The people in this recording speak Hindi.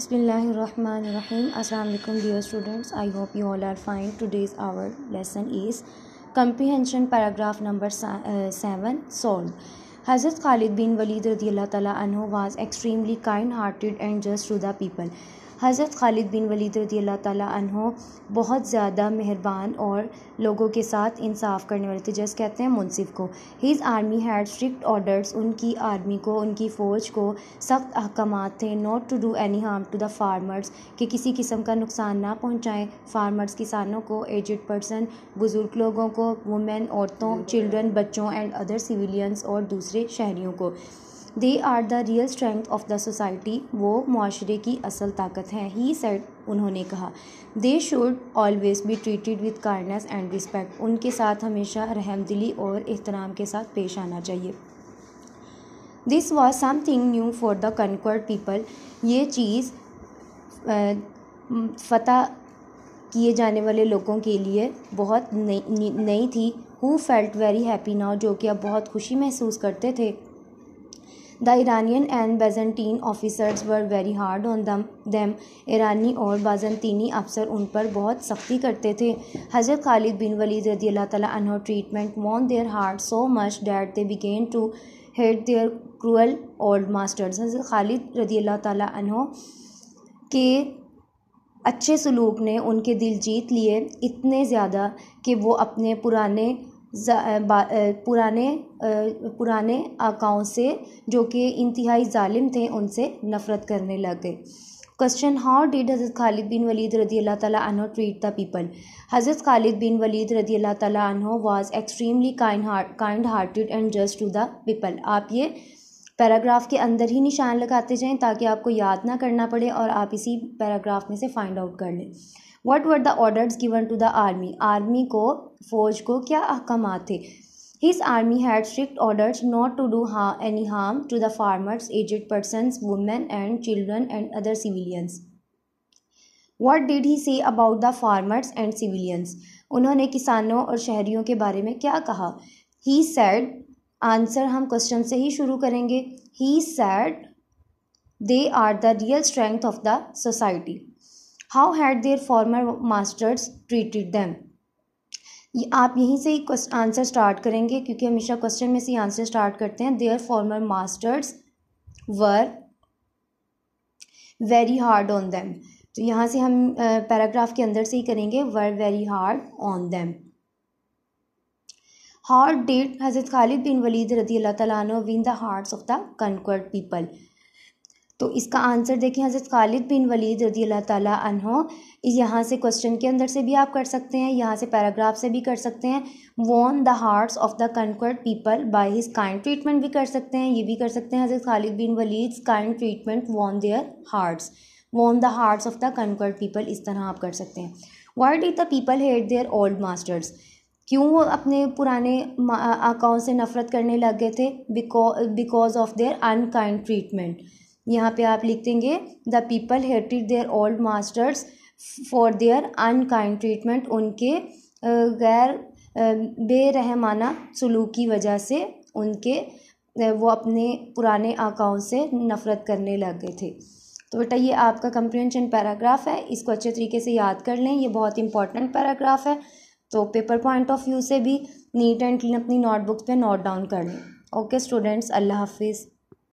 Bismillahirrahmanirrahim. Assalamu alaikum dear students. I hope you all are fine. Today's our lesson is comprehension paragraph number uh, 7 solved. Hazrat Khalid bin Walid radiallahu ta'ala anhu was extremely kind hearted and just to the people. हज़रत ख़ालिद बिन वलीद रदी अल्लाह ताली बहुत ज़्यादा मेहरबान और लोगों के साथ इंसाफ़ करने वाले थे जैसे कहते हैं मुनसिफ़ को his army had strict orders उनकी आर्मी को उनकी फ़ौज को सख्त अहकाम थे not to do any harm to the farmers कि किसी किस्म का नुकसान ना पहुँचाएँ फार्मर्स किसानों को एजड पर्सन बुज़ुर्ग लोगों को वुमेन औरतों चिल्ड्रन बच्चों एंड अदर सिविलियंस और दूसरे शहरीों को they are the real strength of the society वो माशरे की असल ताकत है ही सेट उन्होंने कहा they should always be treated with kindness and respect उनके साथ हमेशा रहमदिली और एहतराम के साथ पेश आना चाहिए this was something new for the conquered people ये चीज़ फतह किए जाने वाले लोगों के लिए बहुत नई नई थी who felt very happy now जो कि अब बहुत खुशी महसूस करते थे the Iranian and Byzantine officers were very hard on them them ईरानी और बाजनतीनी अफसर उन पर बहुत सख्ती करते थे हज़रत खालिद बिन वली रदी अल्लाह तला treatment won their heart so much that they began to hate their cruel old masters हज़रत खालिद रदी अल्लाह तला के अच्छे सलूक ने उनके दिल जीत लिए इतने ज़्यादा कि वो अपने पुराने पुराने पुराने आकाओं से जो कि इंतहाई ालिम थे उनसे नफ़रत करने लग गए क्वेश्चन हाउ डिड हज़रत खालिद बिन वलीद रदी अल्लाह ताला ट्रीट द पीपल हज़रत खालिद बिन वलीद रदी अल्लाह ताला अनहो extremely kind heart kind hearted and just to the people आप ये पैराग्राफ के अंदर ही निशान लगाते जाएं ताकि आपको याद ना करना पड़े और आप इसी पैराग्राफ में से फाइंड आउट कर लें what were the orders given to the army army को फौज को क्या अहकाम थे his army had strict order not to do हा any harm to the farmers aged person women and children and other civilians what did he say about the farmers and civilians उन्होंने किसानों और शहरीों के बारे में क्या कहा ही सैड आंसर हम क्वेश्चन से ही शुरू करेंगे he sad they are the real strength of the society how had their former masters treated them आप यहीं से ही आंसर स्टार्ट करेंगे क्योंकि हमेशा क्वेश्चन में से आंसर स्टार्ट करते हैं their former masters were very hard on them तो यहाँ से हम पैराग्राफ के अंदर से ही करेंगे were very hard on them hard that हजरत खालिद बिन वलीद रदी अल्लाह तला win the hearts of the conquered people तो इसका आंसर देखिए हज़रत खालिद बिन वलीद रदी अल्लाह ताला अनहो यहाँ से क्वेश्चन के अंदर से भी आप कर सकते हैं यहाँ से पैराग्राफ से भी कर सकते हैं won the hearts of the conquered people by his kind treatment भी कर सकते हैं ये भी कर सकते हैं हज़रत खालिद बिन Walid kind treatment won their hearts won the hearts of the conquered people इस तरह आप कर सकते हैं why did the people hate their old masters क्यों वो अपने पुराने आकाओं से नफ़रत करने लग गए थे because of their unkind treatment यहाँ पे आप लिख देंगे the people hated their old masters for their unkind treatment उनके गैर बेरहमाना सलूक की वजह से उनके वो अपने पुराने आकाओं से नफ़रत करने लग गए थे तो बेटा ये आपका कंप्रेंशन पैराग्राफ है इसको अच्छे तरीके से याद कर लें ये बहुत इंपॉर्टेंट पैराग्राफ है तो पेपर पॉइंट ऑफ व्यू से भी नीट एंड क्लीन अपनी नोटबुक पे नोट डाउन कर लें ओके स्टूडेंट्स अल्लाह हाफिज़